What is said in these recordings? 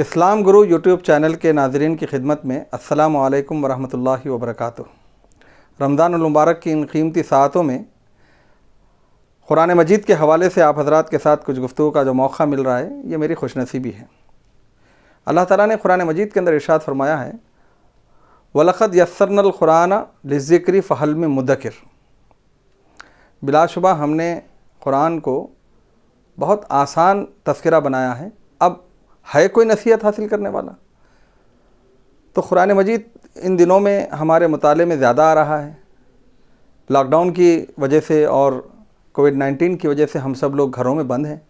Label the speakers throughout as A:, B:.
A: इस्लाम गुरु YouTube channel के नाजरन की खिदमत में अस्सलाम वालेकुम वबरक व मुबारक की इन कीमती सातों में कुरान मजीद के हवाले से आप हजरात के साथ कुछ गुफ्तु का जो मौका मिल रहा है ये मेरी खुशनसीबी है अल्लाह ताला ने कुरान मजीद के अंदर इर्शाद फरमाया है वलखद यसरनल कुरान लिजिक्री फ़हल में मुदकर बिलाशुबा हमने कुरान को बहुत आसान तस्करा बनाया है अब है कोई नसीहत हासिल करने वाला तो कुरान मजीद इन दिनों में हमारे मताले में ज़्यादा आ रहा है लॉकडाउन की वजह से और कोविड नाइन्टीन की वजह से हम सब लोग घरों में बंद हैं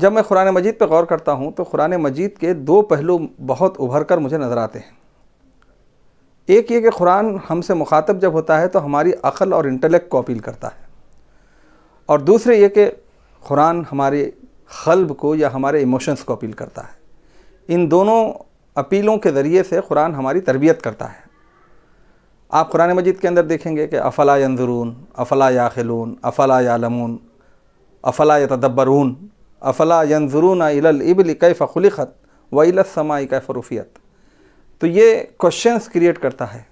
A: जब मैं कुरान मजीद पर गौर करता हूँ तो कुरान मजीद के दो पहलू बहुत उभर कर मुझे नज़र आते हैं एक ये कि कुरान हमसे मुखातब जब होता है तो हमारी अक़ल और इंटेलेक्ट को अपील करता है और दूसरे ये कि कुरान हमारी ख़लब को या हमारे इमोशंस को अपील करता है इन दोनों अपीलों के ज़रिए से कुरान हमारी तरबियत करता है आप कुरान मजीद के अंदर देखेंगे कि अफला यंजरून अफला खिलून अफला यालमून अफला यतदब्बरून अफला यंजरून इलबिल कैफ़ खत व इलसमाई कैफ़ रूफ़ियत तो ये क्वेश्चंस क्रिएट करता है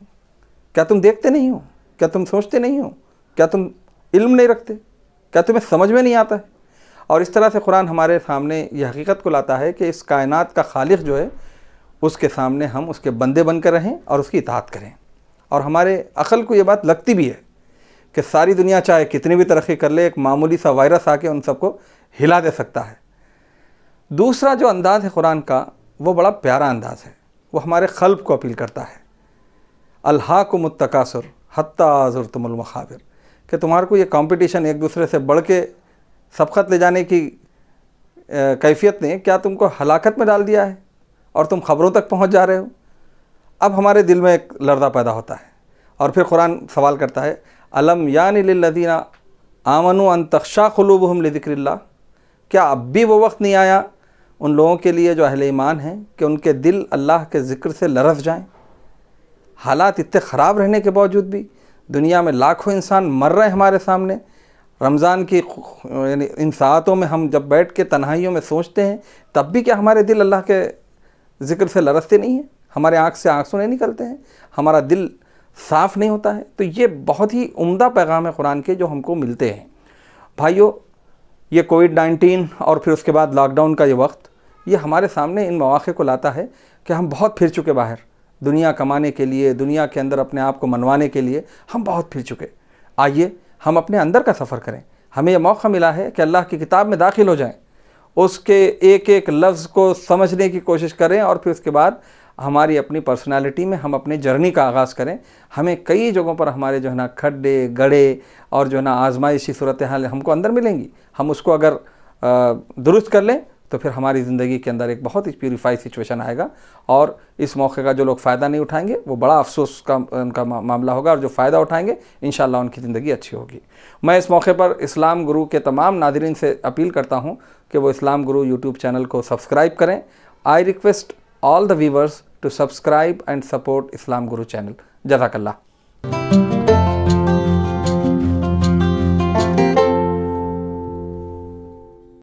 A: क्या तुम देखते नहीं हो क्या तुम सोचते नहीं हो क्या तुम इल्म नहीं रखते क्या तुम्हें समझ में नहीं आता है और इस तरह से कुरान हमारे सामने ये हकीकत को लाता है कि इस कायनात का खालिक जो है उसके सामने हम उसके बंदे बनकर रहें और उसकी इतात करें और हमारे अकल को ये बात लगती भी है कि सारी दुनिया चाहे कितनी भी तरक्की कर ले एक मामूली सा वायरस आके उन सबको हिला दे सकता है दूसरा जो अंदाज़ है कुरान का वो बड़ा प्यारा अंदाज़ है वो हमारे खल्ब को अपील करता है अल्हा को मुतकासर हत्ता आज़ुर कि तुम्हारे को ये कंपटीशन एक दूसरे से बढ़ के सबकत ले जाने की कैफियत ने क्या तुमको हलाकत में डाल दिया है और तुम ख़बरों तक पहुंच जा रहे हो अब हमारे दिल में एक लर्दा पैदा होता है और फिर कुरान सवाल करता है अलम यान लदीना आमनु अन तख्शा खलूब हम लदिक्ला क्या अब भी वो वक्त नहीं आया उन लोगों के लिए जो अहल ईमान हैं कि उनके दिल अल्लाह के ज़िक्र से लरस जाएं हालात इतने ख़राब रहने के बावजूद भी दुनिया में लाखों इंसान मर रहे हैं हमारे सामने रमज़ान की यानी इन सातों में हम जब बैठ के तन्हाइयों में सोचते हैं तब भी क्या हमारे दिल अल्लाह के ज़िक्र से लरसते नहीं हैं हमारे आँख से आँसू नहीं निकलते हैं हमारा दिल साफ़ नहीं होता है तो ये बहुत ही उम्दा पैगाम है कुरान के जो हमको मिलते हैं भाइयों ये कोविड नाइन्टीन और फिर उसके बाद लॉकडाउन का ये वक्त ये हमारे सामने इन मौाक़े को लाता है कि हम बहुत फिर चुके बाहर दुनिया कमाने के लिए दुनिया के अंदर अपने आप को मनवाने के लिए हम बहुत फिर चुके आइए हम अपने अंदर का सफ़र करें हमें यह मौका मिला है कि अल्लाह की किताब में दाखिल हो जाएं उसके एक एक लफ्ज़ को समझने की कोशिश करें और फिर उसके बाद हमारी अपनी पर्सनालिटी में हम अपने जर्नी का आगाज़ करें हमें कई जगहों पर हमारे जो है ना खड्डे गड़े और जो है ना आजमाइशी सूरत हाल हमको अंदर मिलेंगी हम उसको अगर दुरुस्त कर लें तो फिर हमारी ज़िंदगी के अंदर एक बहुत ही प्योरीफाई सिचुएशन आएगा और इस मौके का जो लोग फ़ायदा नहीं उठाएंगे वो बड़ा अफसोस का उनका मामला होगा और जो फ़ायदा उठाएंगे इन उनकी ज़िंदगी अच्छी होगी मैं इस मौके पर इस्लाम गुरु के तमाम नादरीन से अपील करता हूँ कि वो इस्लाम गुरु यूट्यूब चैनल को सब्सक्राइब करें I request all the viewers to subscribe and support Islam Guru channel जजाकल्ला